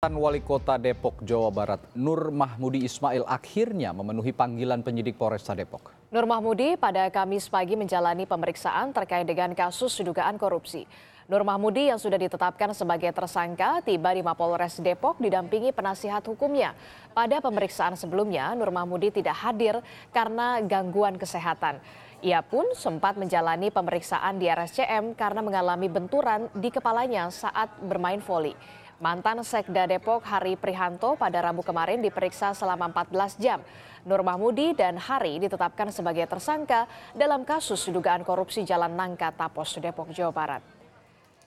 Wali Kota Depok, Jawa Barat, Nur Mahmudi Ismail akhirnya memenuhi panggilan penyidik Polresta Depok. Nur Mahmudi pada Kamis pagi menjalani pemeriksaan terkait dengan kasus dugaan korupsi. Nur Mahmudi yang sudah ditetapkan sebagai tersangka tiba di Mapolres Depok didampingi penasihat hukumnya. Pada pemeriksaan sebelumnya, Nur Mahmudi tidak hadir karena gangguan kesehatan. Ia pun sempat menjalani pemeriksaan di RSCM karena mengalami benturan di kepalanya saat bermain voli. Mantan Sekda Depok Hari Prihanto pada Rabu kemarin diperiksa selama 14 jam. Nur Mahmudi dan Hari ditetapkan sebagai tersangka dalam kasus dugaan korupsi Jalan Nangka Tapos, Depok, Jawa Barat.